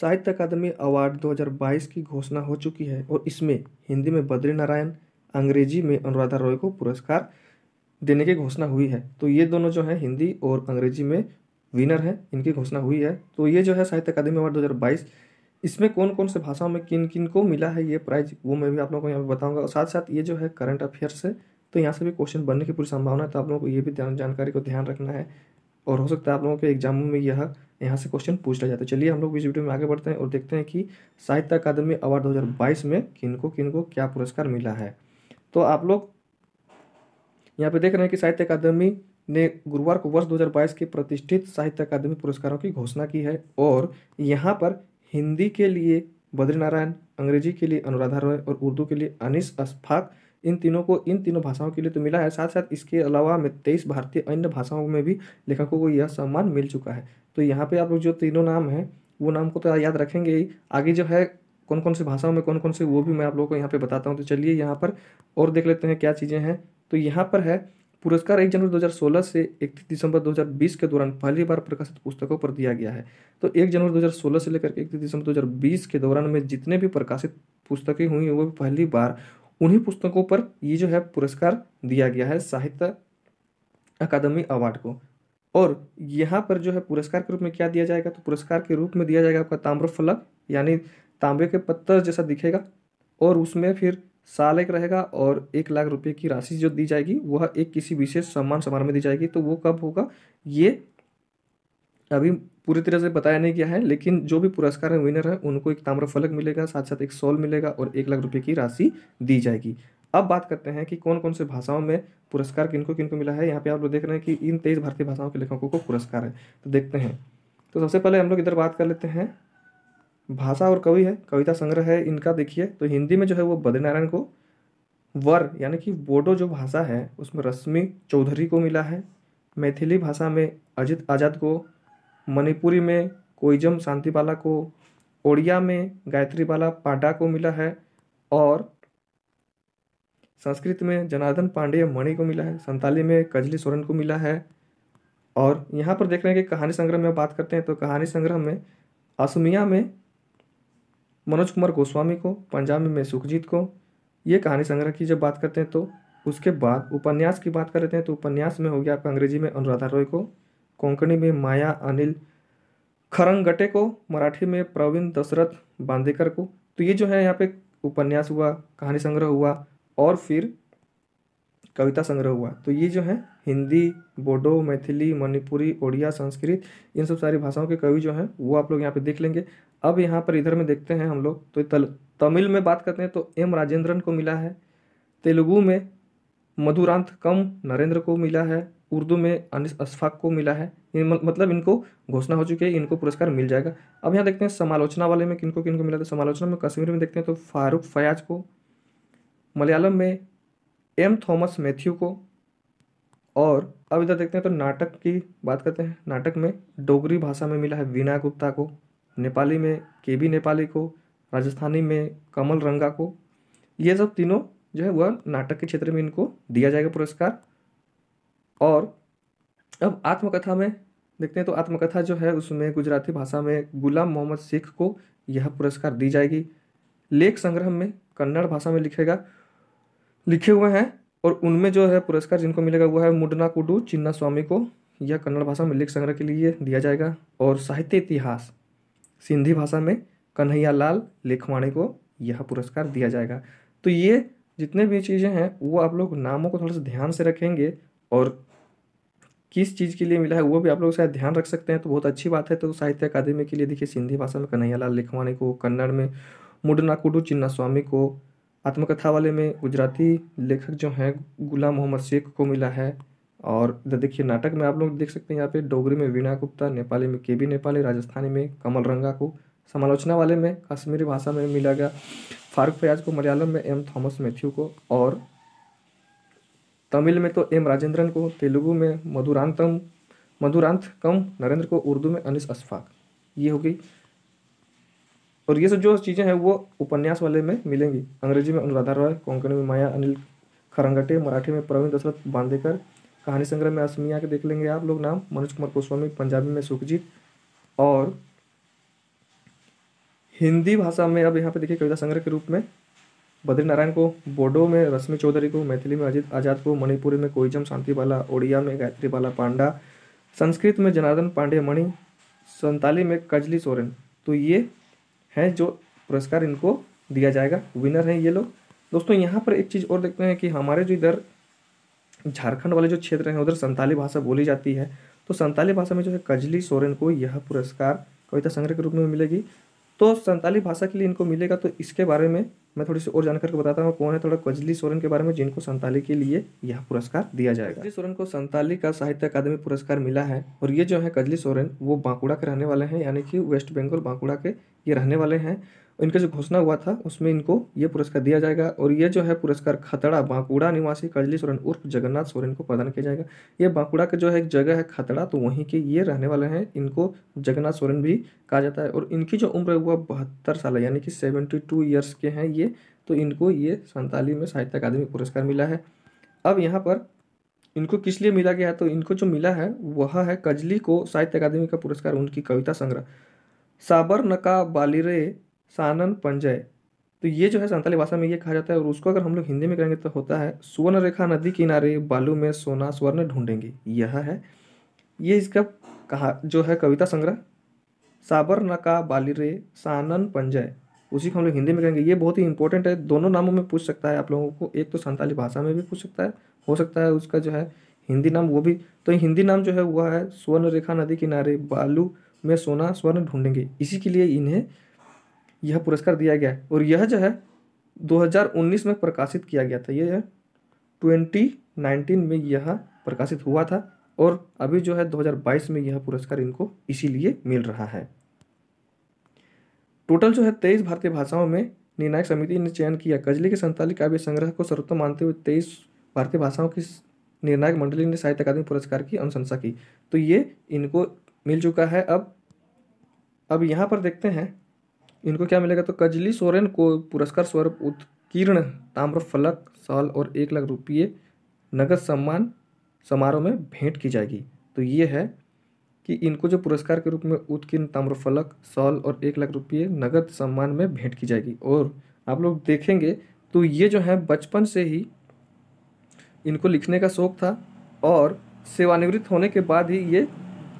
साहित्य अकादमी अवार्ड 2022 की घोषणा हो चुकी है और इसमें हिंदी में बद्री नारायण अंग्रेजी में अनुराधा रॉय को पुरस्कार देने की घोषणा हुई है तो ये दोनों जो है हिंदी और अंग्रेजी में विनर हैं इनकी घोषणा हुई है तो ये जो है साहित्य अकादमी अवार्ड 2022 इसमें कौन कौन से भाषाओं में किन किन को मिला है ये प्राइज वो मैं भी आप लोगों को यहाँ पर बताऊँगा और साथ साथ ये जो है करंट अफेयर्स है तो यहाँ से भी क्वेश्चन बनने की पूरी संभावना है तो आप लोगों को ये भी जानकारी को ध्यान रखना है और हो सकता है आप लोगों के एग्जाम में यह यहाँ से क्वेश्चन पूछ लिया जाता तो है चलिए हम लोग इस वीडियो में आगे बढ़ते हैं और देखते हैं कि साहित्य अकादमी अवार्ड 2022 में किनको किनको क्या पुरस्कार मिला है तो आप लोग यहाँ पे देख रहे हैं कि साहित्य अकादमी ने गुरुवार को वर्ष 2022 के प्रतिष्ठित साहित्य अकादमी पुरस्कारों की घोषणा की है और यहाँ पर हिंदी के लिए बद्रीनारायण अंग्रेजी के लिए अनुराधा रॉय और उर्दू के लिए अनिस अशफाक इन तीनों को इन तीनों भाषाओं के लिए तो मिला है साथ साथ इसके अलावा तेईस भारतीय अन्य भाषाओं में भी लेखकों को यह सम्मान मिल चुका है तो यहाँ पर आप लोग जो तीनों नाम हैं वो नाम को तो याद रखेंगे ही आगे जो है कौन कौन से भाषाओं में कौन कौन से वो भी मैं आप लोगों को यहाँ पे बताता हूँ तो चलिए यहाँ पर और देख लेते हैं क्या चीज़ें हैं तो यहाँ पर है पुरस्कार एक जनवरी 2016 से इकतीस दिसंबर 2020 के दौरान पहली बार प्रकाशित पुस्तकों पर दिया गया है तो एक जनवरी 2016 से लेकर इकतीस दिसंबर 2020 के दौरान में जितने भी प्रकाशित पुस्तकें हुई हैं वो भी पहली बार उन्हीं पुस्तकों पर ये जो है पुरस्कार दिया गया है साहित्य अकादमी अवार्ड को और यहाँ पर जो है पुरस्कार के रूप में क्या दिया जाएगा तो पुरस्कार के रूप में दिया जाएगा आपका ताम्र फलक यानी तांबे के पत्थर जैसा दिखेगा और उसमें फिर साल एक रहेगा और एक लाख रुपए की राशि जो दी जाएगी वह एक किसी विशेष सम्मान समारोह में दी जाएगी तो वो कब होगा ये अभी पूरी तरह से बताया नहीं गया है लेकिन जो भी पुरस्कार में विनर है उनको एक ताम्रफलक मिलेगा साथ साथ एक सॉल मिलेगा और एक लाख रुपये की राशि दी जाएगी अब बात करते हैं कि कौन कौन से भाषाओं में पुरस्कार किनको किनको मिला है यहाँ पे आप लोग देख रहे हैं कि इन तेईस भारतीय भाषाओं के लेखकों को पुरस्कार है तो देखते हैं तो सबसे पहले हम लोग इधर बात कर लेते हैं भाषा और कवि है कविता संग्रह है इनका देखिए तो हिंदी में जो है वो बद्रीनारायण को वर यानी कि बोडो जो भाषा है उसमें रश्मि चौधरी को मिला है मैथिली भाषा में अजित आज़ाद को मणिपुरी में कोइजम शांतिबाला को ओडिया में गायत्रीबाला पांडा को मिला है और संस्कृत में जनार्दन पांडे मणि को मिला है संताली में कजली सोरेन को मिला है और यहाँ पर देख रहे हैं कि कहानी संग्रह में बात करते हैं तो कहानी संग्रह में असमिया में मनोज कुमार गोस्वामी को पंजाब में सुखजीत को ये कहानी संग्रह की जब बात करते हैं तो उसके बाद उपन्यास की बात करते हैं तो उपन्यास में हो गया आपका अंग्रेजी में अनुराधा रॉय को कोंकणी में माया अनिल खरंगटे को मराठी में प्रवीण दशरथ बांदेकर को तो ये जो है यहाँ पे उपन्यास हुआ कहानी संग्रह हुआ और फिर कविता संग्रह हुआ तो ये जो है हिंदी बोडो मैथिली मणिपुरी ओडिया संस्कृत इन सब सारी भाषाओं के कवि जो हैं वो आप लोग यहाँ पे देख लेंगे अब यहाँ पर इधर में देखते हैं हम लोग तो तल, तमिल में बात करते हैं तो एम राजेंद्रन को मिला है तेलुगु में मधुरांत कम नरेंद्र को मिला है उर्दू में अनिस अशफाक को मिला है मतलब इनको घोषणा हो चुकी है इनको पुरस्कार मिल जाएगा अब यहाँ देखते हैं समालोचना वाले में किनको किनको मिला था समालोचना में कश्मीर में देखते हैं तो फारूक फयाज को मलयालम में एम थॉमस मैथ्यू को और अब इधर देखते हैं तो नाटक की बात करते हैं नाटक में डोगरी भाषा में मिला है वीणा गुप्ता को नेपाली में के बी नेपाली को राजस्थानी में कमल रंगा को ये सब तीनों जो है वह नाटक के क्षेत्र में इनको दिया जाएगा पुरस्कार और अब आत्मकथा में देखते हैं तो आत्मकथा जो है उसमें गुजराती भाषा में गुलाम मोहम्मद शेख को यह पुरस्कार दी जाएगी लेख संग्रह में कन्नड़ भाषा में लिखेगा लिखे हुए हैं और उनमें जो है पुरस्कार जिनको मिलेगा वो है मुडना कुडू चिन्ना स्वामी को यह कन्नड़ भाषा में लेख संग्रह के लिए दिया जाएगा और साहित्य इतिहास सिंधी भाषा में कन्हैया लाल लेखवाणी को यह पुरस्कार दिया जाएगा तो ये जितने भी चीज़ें हैं वो आप लोग नामों को थोड़ा सा ध्यान से रखेंगे और किस चीज़ के लिए मिला है वो भी आप लोग शायद ध्यान रख सकते हैं तो बहुत अच्छी बात है तो साहित्य अकादमी के लिए देखिए सिंधी भाषा में कन्हैयालाल लिखवाणी को कन्नड़ में मुडनाकुडू चिन्ना स्वामी को आत्मकथा वाले में गुजराती लेखक जो हैं गुलाम मोहम्मद शेख को मिला है और देखिए नाटक में आप लोग देख सकते हैं यहाँ पे डोगरी में वीणा गुप्ता नेपाली में के बी नेपाली राजस्थानी में कमल रंगा को समालोचना वाले में कश्मीरी भाषा में मिला गया फारूक फयाज को मलयालम में एम थॉमस मैथ्यू को और तमिल में तो एम राजेंद्रन को तेलुगु में मधुरांतम मधुरांत कम नरेंद्र को उर्दू में अनिस अशफाक ये हो गई और ये सब जो चीज़ें हैं वो उपन्यास वाले में मिलेंगी अंग्रेजी में अनुराधा रॉय कोंकणी में माया अनिल खरंगटे मराठी में प्रवीण दशरथ बांदेकर कहानी संग्रह में असमिया के देख लेंगे आप लोग नाम मनोज कुमार गोस्वामी पंजाबी में सुखजीत और हिंदी भाषा में अब यहाँ पे देखिए कविता संग्रह के रूप में बद्री नारायण को बोडो में रश्मि चौधरी को मैथिली में अजीत आज़ाद को मणिपुरी में कोईजम शांति बाला ओडिया में गायत्री बाला पांडा संस्कृत में जनार्दन पांडे मणि संताली में कजली सोरेन तो ये हैं जो पुरस्कार इनको दिया जाएगा विनर हैं ये लोग दोस्तों यहाँ पर एक चीज़ और देखते हैं कि हमारे जो इधर झारखंड वाले जो क्षेत्र हैं उधर संताली भाषा बोली जाती है तो संताली भाषा में जो है कजली सोरेन को यह पुरस्कार कविता संग्रह के रूप में मिलेगी तो संताली भाषा के लिए इनको मिलेगा तो इसके बारे में मैं थोड़ी सी और के बताता हूँ कौन है थोड़ा कजली सोरेन के बारे में जिनको संताली के लिए यह पुरस्कार दिया जाएगा कजली सोरेन को संताली का साहित्य अकादमी पुरस्कार मिला है और ये जो है कजली सोरेन वो बांकुड़ा के रहने वाले हैं यानी कि वेस्ट बंगाल बांकुड़ा के ये रहने वाले हैं इनका जो घोषणा हुआ था उसमें इनको ये पुरस्कार दिया जाएगा और ये जो है पुरस्कार खतड़ा बांकुड़ा निवासी कजली सोरेन उर्फ जगन्नाथ सोरेन को प्रदान किया जाएगा ये बांकुड़ा का जो है एक जगह है खतड़ा तो वहीं के ये रहने वाले हैं इनको जगन्नाथ सोरेन भी कहा जाता है और इनकी जो उम्र हुआ बहत्तर साल है यानी कि सेवेंटी टू ईयर्स के हैं ये तो इनको ये संताली में साहित्य अकादमी पुरस्कार मिला है अब यहाँ पर इनको किस लिए मिला गया है तो इनको जो मिला है वह है कजली को साहित्य अकादमी का पुरस्कार उनकी कविता संग्रह साबर नका बालिरे सानन पंजय तो ये जो है संताली भाषा में ये कहा जाता है और उसको अगर हम लोग हिंदी में करेंगे तो होता है सुवर्ण रेखा नदी किनारे बालू में सोना स्वर्ण ढूंढेंगे यह है ये इसका कहा जो है कविता संग्रह साबर नका रे सानन पंजय उसी को हम लोग हिंदी में कहेंगे ये बहुत ही इंपॉर्टेंट है दोनों नामों में पूछ सकता है आप लोगों को एक तो संताली भाषा में भी पूछ सकता है हो सकता है उसका जो है हिंदी नाम वो भी तो हिंदी नाम जो है वह है स्वर्ण रेखा नदी किनारे बालू में सोना स्वर्ण ढूंढेंगे इसी के लिए इन्हें यह पुरस्कार दिया गया है और यह जो है 2019 में प्रकाशित किया गया था यह ट्वेंटी नाइनटीन में यह प्रकाशित हुआ था और अभी जो है 2022 में यह पुरस्कार इनको इसीलिए मिल रहा है टोटल जो है तेईस भारतीय भाषाओं में निर्णायक समिति ने चयन किया कजली के संताली काव्य संग्रह को सर्वोत्तम मानते हुए तेईस भारतीय भाषाओं की निर्णायक मंडली ने साहित्य अकादमी पुरस्कार की अनुशंसा की तो ये इनको मिल चुका है अब अब यहाँ पर देखते हैं इनको क्या मिलेगा तो कजली सोरेन को पुरस्कार स्वरूप उत्कीर्ण ताम्र फलक साल और एक लाख रुपये नगद सम्मान समारोह में भेंट की जाएगी तो ये है कि इनको जो पुरस्कार के रूप में उत्कीर्ण ताम्र फलक सॉल और एक लाख रुपये नगद सम्मान में भेंट की जाएगी और आप लोग देखेंगे तो ये जो है बचपन से ही इनको लिखने का शौक़ था और सेवानिवृत्त होने के बाद ही ये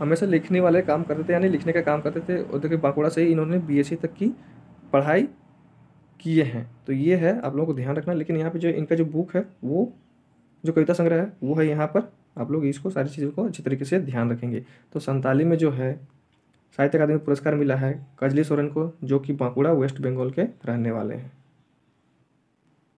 हमेशा लिखने वाले काम करते थे यानी लिखने का काम करते थे और देखिए बांकुड़ा से ही इन्होंने बी तक की पढ़ाई किए हैं तो ये है आप लोगों को ध्यान रखना लेकिन यहाँ पे जो इनका जो बुक है वो जो कविता संग्रह है वो है यहाँ पर आप लोग इसको सारी चीज़ों को अच्छी तरीके से ध्यान रखेंगे तो संताली में जो है साहित्य अकादमी पुरस्कार मिला है कजली सोरेन को जो कि बांकुड़ा वेस्ट बंगाल के रहने वाले हैं